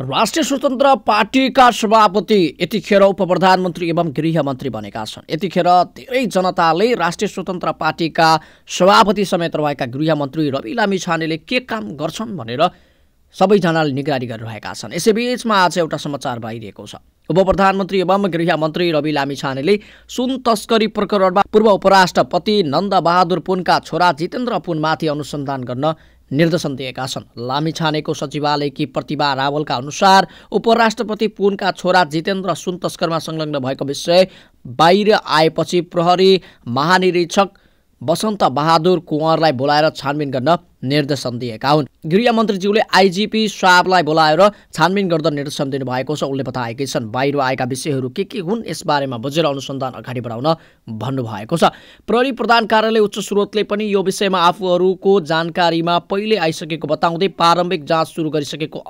राष्ट्रिय स्वतन्त्र पार्टीका सभापति यतिखेर उपप्रधानमन्त्री एवं गृहमन्त्री बनेका छन् यतिखेर धेरै जनताले राष्ट्रिय स्वतन्त्र पार्टीका सभापति समेत रहेका गृहमन्त्री रवि लामी छानेले के काम गर्छन् भनेर सबैजनाले निगरानी गरिरहेका छन् यसैबीचमा आज एउटा समाचार भइरहेको छ उप प्रधानमन्त्री एवं गृहमन्त्री रवि लामी छानेले सुन तस्करी प्रकरणमा पूर्व उपराष्ट्रपति नन्दबहादुर पुनका छोरा जितेन्द्र पुनमाथि अनुसन्धान गर्न निर्देशन दिएका छन् लामिछानेको सचिवालयकी प्रतिभा रावलका अनुसार उपराष्ट्रपति पुनका छोरा जितेन्द्र सुन तस्करमा संलग्न भएको विषय बाहिर आएपछि प्रहरी महानिरीक्षक बसन्त बहादुर कुँवरलाई बोलाएर छानबिन गर्न निर्देशन दिएका हुन् गृहमन्त्रीज्यूले आइजिपी साहबलाई बोलाएर छानबिन गर्दा निर्देशन दिनुभएको छ उनले बताएकै छन् बाहिर आएका विषयहरू के के हुन् यसबारेमा बुझेर अनुसन्धान अगाडि बढाउन भन्नुभएको छ प्रहरी प्रधान कार्यालय उच्च स्रोतले पनि यो विषयमा आफूहरूको जानकारीमा पहिले आइसकेको बताउँदै प्रारम्भिक जाँच सुरु गरिसकेको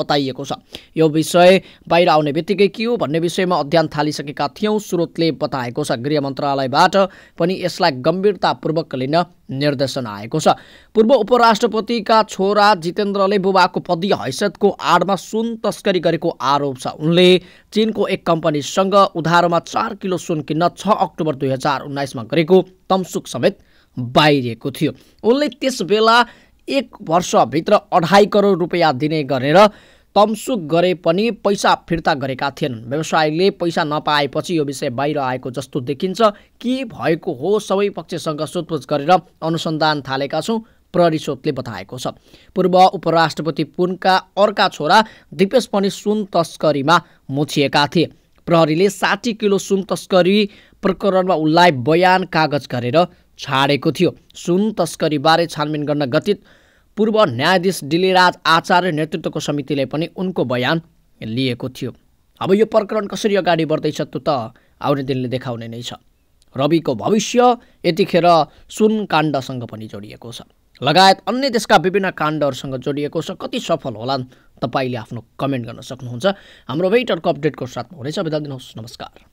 बताइएको छ यो विषय बाहिर आउने बित्तिकै के हो भन्ने विषयमा अध्ययन थालिसकेका थियौँ स्रोतले बताएको छ गृह मन्त्रालयबाट पनि यसलाई गम्भीरतापूर्वक लिन निर्देशन आएको छ पूर्व उपराष्ट्रपतिका छोरा जितेन्द्रले बुबाको पदीय हैसियतको आडमा सुन तस्करी गरेको आरोप छ उनले चिनको एक कम्पनीसँग उधारोमा चार किलो सुन किन्न छ अक्टोबर दुई हजार उन्नाइसमा गरेको तमसुक समेत बाहिरिएको थियो उनले त्यस बेला एक वर्षभित्र अढाई करोड रुपियाँ दिने गरेर तमसुक गरे पनि पैसा फिर्ता गरेका थिएनन् व्यवसायले पैसा नपाएपछि यो विषय बाहिर आएको जस्तो देखिन्छ के भएको हो सबै पक्षसँग सोधपुछ गरेर अनुसन्धान थालेका छौँ प्रहरीस्रोतले बताएको छ पूर्व उपराष्ट्रपति पुनका अर्का छोरा दिपेश पनि सुन तस्करीमा मुछिएका थिए प्रहरीले साठी किलो सुन तस्करी प्रकरणमा उनलाई बयान कागज गरेर छाडेको थियो सुन तस्करीबारे छानबिन गर्न गठित पूर्व न्यायाधीश डिलीराज आचार्य नेतृत्वको समितिले पनि उनको बयान लिएको थियो अब यो प्रकरण कसरी अगाडि बढ्दैछ त्यो त आउने दिनले देखाउने नै छ रविको भविष्य यतिखेर सुन काण्डसँग पनि जोडिएको छ लगायत अन्य देशका विभिन्न काण्डहरूसँग जोडिएको छ कति सफल होलान् तपाईँले आफ्नो कमेन्ट गर्न सक्नुहुन्छ हाम्रो वेटरको अपडेटको साथमा हुनेछ बिदा दिनुहोस् नमस्कार